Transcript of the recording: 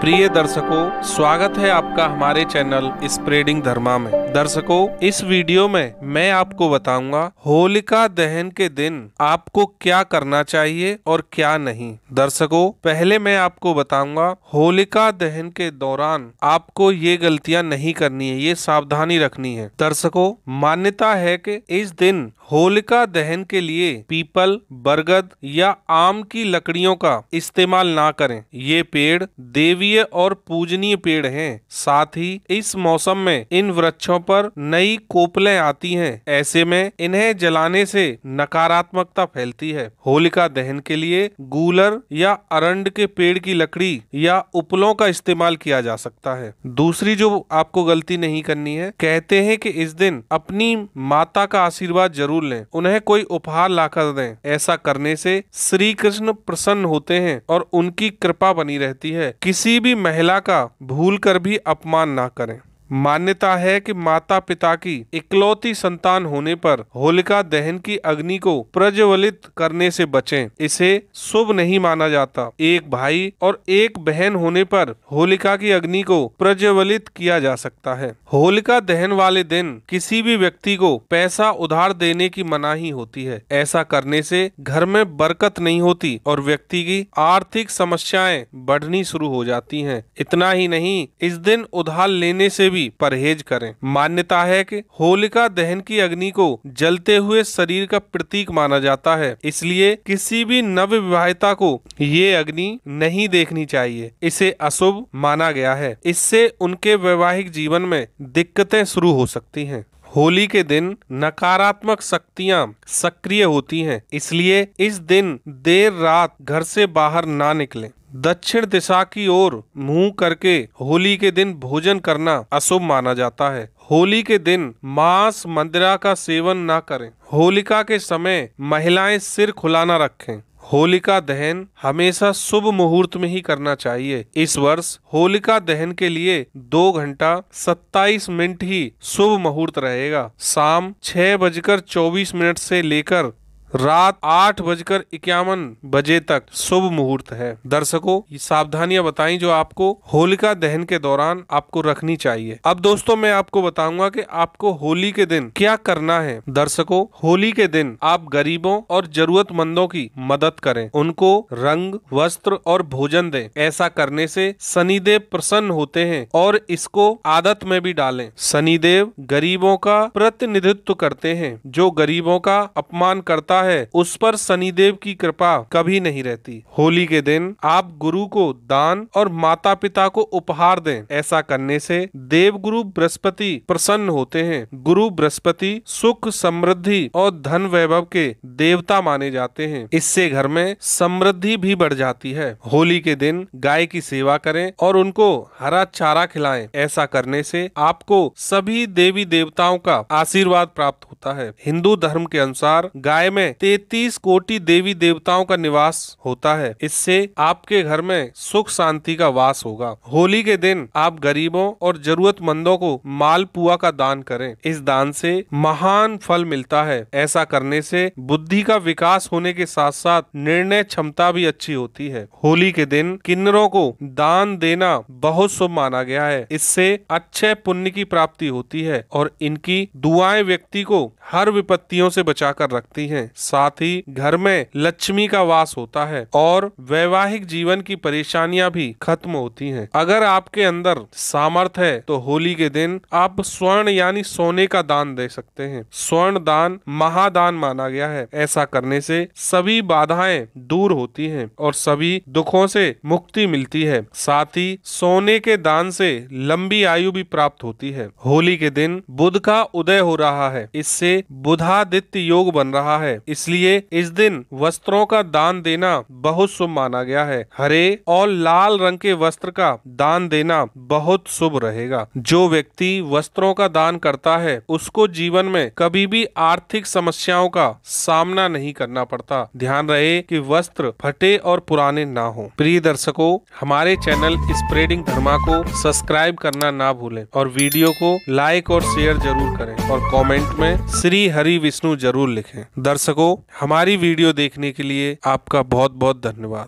प्रिय दर्शकों स्वागत है आपका हमारे चैनल स्प्रेडिंग धर्मा में दर्शकों इस वीडियो में मैं आपको बताऊंगा होलिका दहन के दिन आपको क्या करना चाहिए और क्या नहीं दर्शकों पहले मैं आपको बताऊंगा होलिका दहन के दौरान आपको ये गलतियां नहीं करनी है ये सावधानी रखनी है दर्शकों मान्यता है कि इस दिन होलिका दहन के लिए पीपल बरगद या आम की लकड़ियों का इस्तेमाल ना करें ये पेड़ देवी प्रिय और पूजनीय पेड़ हैं साथ ही इस मौसम में इन वृक्षों पर नई कोपले आती हैं ऐसे में इन्हें जलाने से नकारात्मकता फैलती है होलिका दहन के लिए गूलर या अरंड के पेड़ की लकड़ी या उपलों का इस्तेमाल किया जा सकता है दूसरी जो आपको गलती नहीं करनी है कहते हैं कि इस दिन अपनी माता का आशीर्वाद जरूर लें उन्हें कोई उपहार लाकर दें ऐसा करने से श्री कृष्ण प्रसन्न होते हैं और उनकी कृपा बनी रहती है किसी किसी भी महिला का भूल कर भी अपमान ना करें मान्यता है कि माता पिता की इकलौती संतान होने पर होलिका दहन की अग्नि को प्रज्वलित करने से बचें। इसे शुभ नहीं माना जाता एक भाई और एक बहन होने पर होलिका की अग्नि को प्रज्वलित किया जा सकता है होलिका दहन वाले दिन किसी भी व्यक्ति को पैसा उधार देने की मनाही होती है ऐसा करने से घर में बरकत नहीं होती और व्यक्ति की आर्थिक समस्याएं बढ़नी शुरू हो जाती है इतना ही नहीं इस दिन उधार लेने से भी परहेज करें मान्यता है कि होलिका दहन की अग्नि को जलते हुए शरीर का प्रतीक माना जाता है इसलिए किसी भी नव विवाहिता को ये अग्नि नहीं देखनी चाहिए इसे अशुभ माना गया है इससे उनके वैवाहिक जीवन में दिक्कतें शुरू हो सकती हैं होली के दिन नकारात्मक शक्तियां सक्रिय होती हैं इसलिए इस दिन देर रात घर से बाहर ना निकलें दक्षिण दिशा की ओर मुंह करके होली के दिन भोजन करना अशुभ माना जाता है होली के दिन मांस मंदिरा का सेवन ना करें होलिका के समय महिलाएं सिर खुला ना रखें होलिका दहन हमेशा शुभ मुहूर्त में ही करना चाहिए इस वर्ष होलिका दहन के लिए दो घंटा 27 मिनट ही शुभ मुहूर्त रहेगा शाम छह बजकर चौबीस मिनट से लेकर रात आठ बजकर इक्यावन बजे तक शुभ मुहूर्त है दर्शकों सावधानियां बताई जो आपको होलिका दहन के दौरान आपको रखनी चाहिए अब दोस्तों मैं आपको बताऊंगा कि आपको होली के दिन क्या करना है दर्शकों होली के दिन आप गरीबों और जरूरतमंदों की मदद करें उनको रंग वस्त्र और भोजन दें ऐसा करने से शनिदेव प्रसन्न होते हैं और इसको आदत में भी डालें शनिदेव गरीबों का प्रतिनिधित्व करते हैं जो गरीबों का अपमान करता है उस पर शनिदेव की कृपा कभी नहीं रहती होली के दिन आप गुरु को दान और माता पिता को उपहार दें ऐसा करने से देव गुरु बृहस्पति प्रसन्न होते हैं गुरु बृहस्पति सुख समृद्धि और धन वैभव के देवता माने जाते हैं इससे घर में समृद्धि भी बढ़ जाती है होली के दिन गाय की सेवा करें और उनको हरा चारा खिलाएं ऐसा करने से आपको सभी देवी देवताओं का आशीर्वाद प्राप्त होता है हिंदू धर्म के अनुसार गाय में तैतीस कोटि देवी देवताओं का निवास होता है इससे आपके घर में सुख शांति का वास होगा होली के दिन आप गरीबों और जरूरतमंदों को मालपुआ का दान करें इस दान से महान फल मिलता है ऐसा करने से बुद्धि का विकास होने के साथ साथ निर्णय क्षमता भी अच्छी होती है होली के दिन किन्नरों को दान देना बहुत शुभ माना गया है इससे अच्छे पुण्य की प्राप्ति होती है और इनकी दुआएं व्यक्ति को हर विपत्तियों से बचाकर रखती हैं साथ ही घर में लक्ष्मी का वास होता है और वैवाहिक जीवन की परेशानियां भी खत्म होती हैं। अगर आपके अंदर सामर्थ है तो होली के दिन आप स्वर्ण यानी सोने का दान दे सकते हैं स्वर्ण दान महादान माना गया है ऐसा करने से सभी बाधाएं दूर होती हैं और सभी दुखों से मुक्ति मिलती है साथ ही सोने के दान से लंबी आयु भी प्राप्त होती है होली के दिन बुध का उदय हो रहा है इससे बुधादित्य योग बन रहा है इसलिए इस दिन वस्त्रों का दान देना बहुत शुभ माना गया है हरे और लाल रंग के वस्त्र का दान देना बहुत शुभ रहेगा जो व्यक्ति वस्त्रों का दान करता है उसको जीवन में कभी भी आर्थिक समस्याओं का सामना नहीं करना पड़ता ध्यान रहे कि वस्त्र फटे और पुराने ना हो प्रिय दर्शकों हमारे चैनल स्प्रेडिंग धर्मा को सब्सक्राइब करना ना भूलें और वीडियो को लाइक और शेयर जरूर करें और कमेंट में श्री हरि विष्णु जरूर लिखें दर्शक सको हमारी वीडियो देखने के लिए आपका बहुत बहुत धन्यवाद